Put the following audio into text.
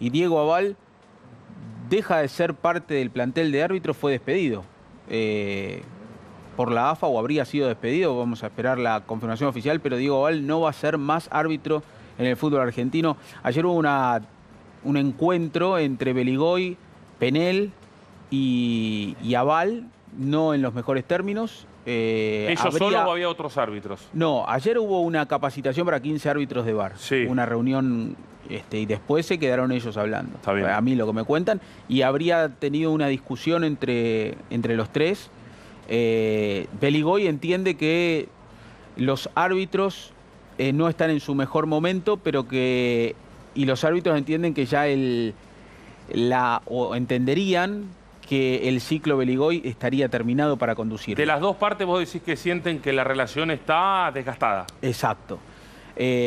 y Diego Aval deja de ser parte del plantel de árbitros, fue despedido. Eh, por la AFA o habría sido despedido, vamos a esperar la confirmación oficial, pero Diego Aval no va a ser más árbitro en el fútbol argentino. Ayer hubo un encuentro entre Beligoy, Penel y, y Aval no en los mejores términos. ¿Eso eh, solo o había otros árbitros? No, ayer hubo una capacitación para 15 árbitros de bar. Una reunión este, y después se quedaron ellos hablando. A mí lo que me cuentan. Y habría tenido una discusión entre, entre los tres. Eh, Beligoy entiende que los árbitros eh, no están en su mejor momento, pero que. Y los árbitros entienden que ya el. La, o entenderían que el ciclo Beligoy estaría terminado para conducir. De las dos partes vos decís que sienten que la relación está desgastada. Exacto. Eh,